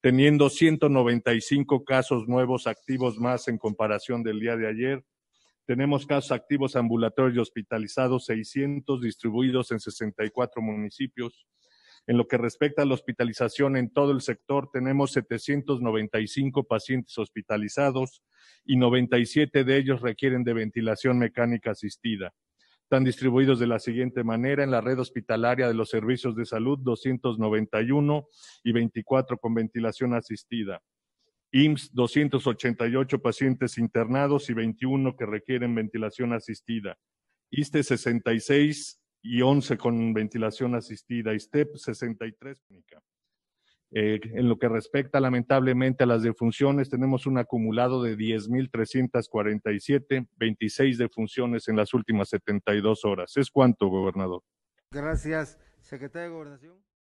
teniendo 195 casos nuevos activos más en comparación del día de ayer. Tenemos casos activos ambulatorios y hospitalizados 600 distribuidos en 64 municipios. En lo que respecta a la hospitalización en todo el sector, tenemos 795 pacientes hospitalizados y 97 de ellos requieren de ventilación mecánica asistida están distribuidos de la siguiente manera en la red hospitalaria de los servicios de salud 291 y 24 con ventilación asistida. IMSS 288 pacientes internados y 21 que requieren ventilación asistida. ISTE 66 y 11 con ventilación asistida. ISTEP 63. Eh, en lo que respecta lamentablemente a las defunciones, tenemos un acumulado de 10.347, 26 defunciones en las últimas 72 horas. ¿Es cuánto, gobernador? Gracias, secretario de Gobernación.